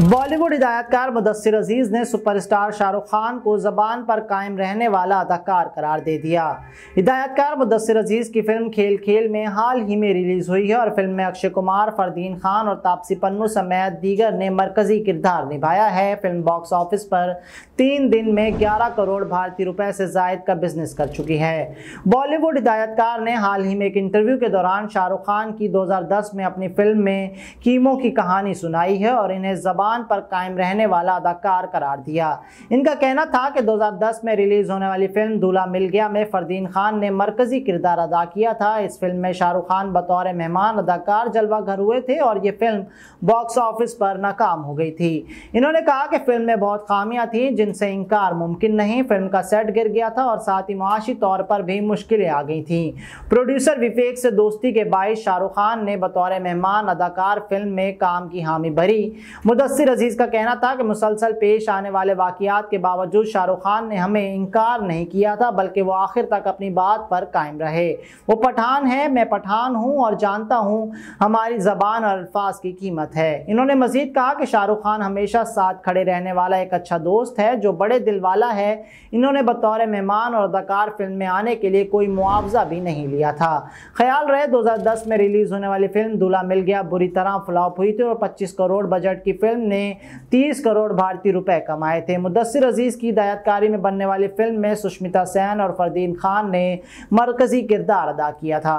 बॉलीवुड हिदायतकार मुदसर अजीज ने सुपरस्टार शाहरुख खान को जबान पर कायम रहने वाला अदाकार करार दे दिया हिदायतकार मुदसर अजीज की फिल्म खेल खेल में हाल ही में रिलीज हुई है और फिल्म में अक्षय कुमार फरदीन खान और तापसी पन्नू समेत दीगर ने मरकजी किरदार निभाया है फिल्म बॉक्स ऑफिस पर तीन दिन में ग्यारह करोड़ भारतीय रुपए से जायद का बिजनेस कर चुकी है बॉलीवुड हिदायतकार ने हाल ही में एक इंटरव्यू के दौरान शाहरुख खान की दो में अपनी फिल्म में कीमों की कहानी सुनाई है और इन्हें जबान मान पर कायम रहने वाला अदाकार करार दिया इनका कहना था कि 2010 में रिलीज होने वाली फिल्म दूल्हा मिल गया में फरदीन खान ने मरकजी किरदार अदा किया था इस फिल्म में शाहरुख खान बतौर मेहमान अदाकार जलवा घर हुए थे और ये फिल्म बॉक्स ऑफिस पर नाकाम हो गई थी इन्होंने कहा कि फिल्म में बहुत खामियां थी जिनसे इनकार मुमकिन नहीं फिल्म का सेट गिर गया था और साथ ही मुआशी तौर पर भी मुश्किलें आ गई थी प्रोड्यूसर विवेक से दोस्ती के बाईस शाहरुख खान ने बतौर मेहमान अदाकार फिल्म में काम की हामी भरी मुदस मुदसर अजीज़ का कहना था कि मुसलसल पेश आने वाले वाकियात के बावजूद शाहरुख खान ने हमें इनकार नहीं किया था बल्कि वो आखिर तक अपनी बात पर कायम रहे वो पठान है मैं पठान हूँ और जानता हूँ हमारी ज़बान और अल्फाज की कीमत है इन्होंने मजीद कहा कि शाहरुख खान हमेशा साथ खड़े रहने वाला एक अच्छा दोस्त है जो बड़े दिल वाला है इन्होंने बतौर मेहमान और अदाकार फिल्म में आने के लिए कोई मुआवजा भी नहीं लिया था ख्याल रहे दो में रिलीज़ होने वाली फिल्म दूल्हा मिल गया बुरी तरह फ्लॉप हुई थी और पच्चीस करोड़ बजट की फिल्म ने 30 करोड़ भारतीय रुपए कमाए थे मुदसर अजीज़ की हिदायतकारी में बनने वाली फिल्म में सुष्मिता सेन और फरदीन खान ने मरकजी किरदार अदा किया था